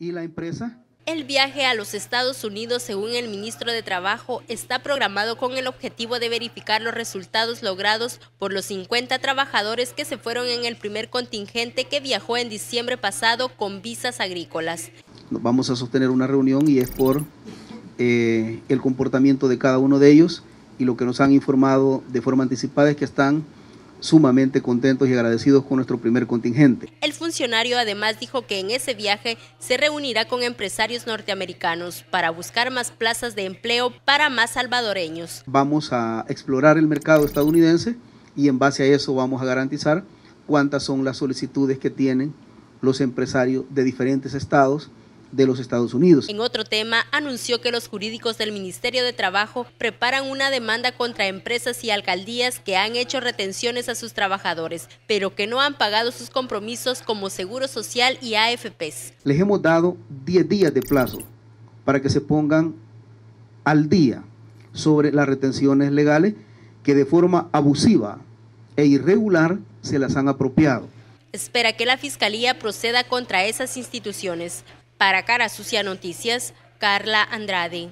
¿Y la empresa? El viaje a los Estados Unidos, según el ministro de Trabajo, está programado con el objetivo de verificar los resultados logrados por los 50 trabajadores que se fueron en el primer contingente que viajó en diciembre pasado con visas agrícolas. Vamos a sostener una reunión y es por eh, el comportamiento de cada uno de ellos y lo que nos han informado de forma anticipada es que están sumamente contentos y agradecidos con nuestro primer contingente. El funcionario además dijo que en ese viaje se reunirá con empresarios norteamericanos para buscar más plazas de empleo para más salvadoreños. Vamos a explorar el mercado estadounidense y en base a eso vamos a garantizar cuántas son las solicitudes que tienen los empresarios de diferentes estados de los Estados Unidos. En otro tema, anunció que los jurídicos del Ministerio de Trabajo preparan una demanda contra empresas y alcaldías que han hecho retenciones a sus trabajadores, pero que no han pagado sus compromisos como Seguro Social y AFPs. Les hemos dado 10 días de plazo para que se pongan al día sobre las retenciones legales que de forma abusiva e irregular se las han apropiado. Espera que la Fiscalía proceda contra esas instituciones. Para Cara Sucia Noticias, Carla Andrade.